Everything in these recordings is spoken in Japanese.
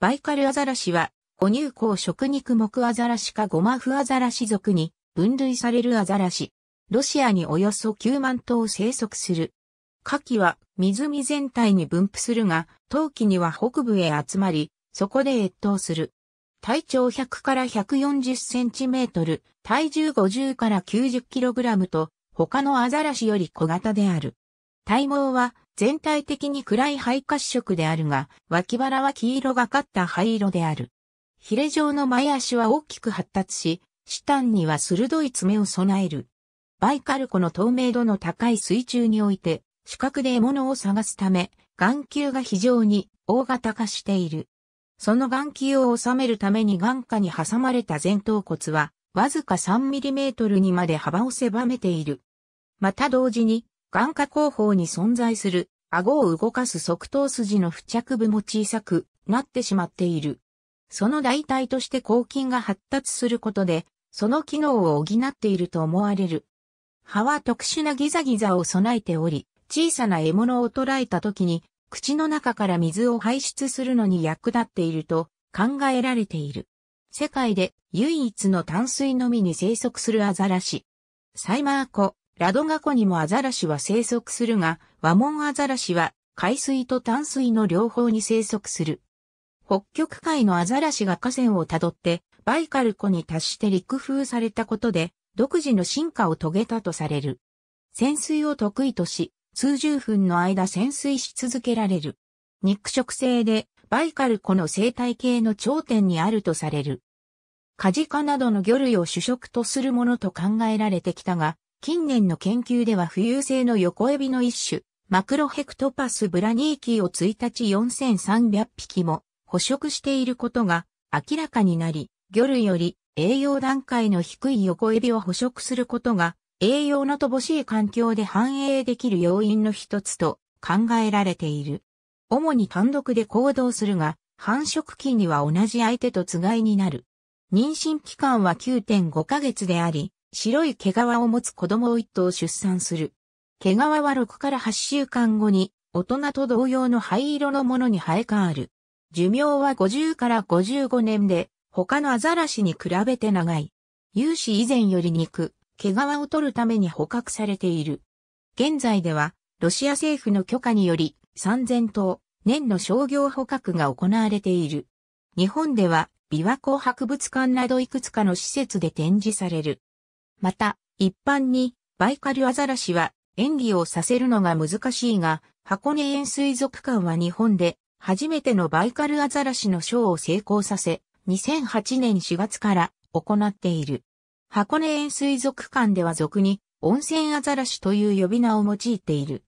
バイカルアザラシは、哺乳綱食肉目アザラシかゴマフアザラシ属に分類されるアザラシ。ロシアにおよそ9万頭生息する。夏季は湖全体に分布するが、冬季には北部へ集まり、そこで越冬する。体長100から140センチメートル、体重50から90キログラムと、他のアザラシより小型である。体毛は全体的に暗い灰褐色であるが、脇腹は黄色がかった灰色である。ヒレ状の前足は大きく発達し、シタンには鋭い爪を備える。バイカル湖の透明度の高い水中において、視覚で獲物を探すため、眼球が非常に大型化している。その眼球を収めるために眼下に挟まれた前頭骨は、わずか 3mm にまで幅を狭めている。また同時に、眼下後方に存在する顎を動かす側頭筋の付着部も小さくなってしまっている。その代替として抗菌が発達することで、その機能を補っていると思われる。歯は特殊なギザギザを備えており、小さな獲物を捕らえた時に、口の中から水を排出するのに役立っていると考えられている。世界で唯一の淡水のみに生息するアザラシ。サイマー湖、ラドガ湖にもアザラシは生息するが、ワモンアザラシは海水と淡水の両方に生息する。北極海のアザラシが河川をたどって、バイカル湖に達して陸風されたことで、独自の進化を遂げたとされる。潜水を得意とし、数十分の間潜水し続けられる。肉食性で、バイカル湖の生態系の頂点にあるとされる。カジカなどの魚類を主食とするものと考えられてきたが、近年の研究では浮遊性の横エビの一種、マクロヘクトパスブラニーキーを1日4300匹も捕食していることが明らかになり、魚類より栄養段階の低い横エビを捕食することが栄養の乏しい環境で反映できる要因の一つと考えられている。主に単独で行動するが、繁殖期には同じ相手とつがいになる。妊娠期間は9.5ヶ月であり、白い毛皮を持つ子供を一頭出産する。毛皮は6から8週間後に、大人と同様の灰色のものに生え変わる。寿命は50から55年で、他のアザラシに比べて長い。有志以前より肉、毛皮を取るために捕獲されている。現在では、ロシア政府の許可により、3000頭、年の商業捕獲が行われている。日本では、琵琶湖博物館などいくつかの施設で展示される。また、一般に、バイカルアザラシは演技をさせるのが難しいが、箱根園水族館は日本で初めてのバイカルアザラシのショーを成功させ、2008年4月から行っている。箱根園水族館では俗に温泉アザラシという呼び名を用いている。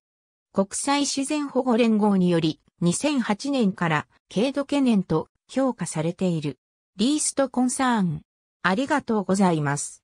国際自然保護連合により2008年から軽度懸念と評価されている。リーストコンサーン。ありがとうございます。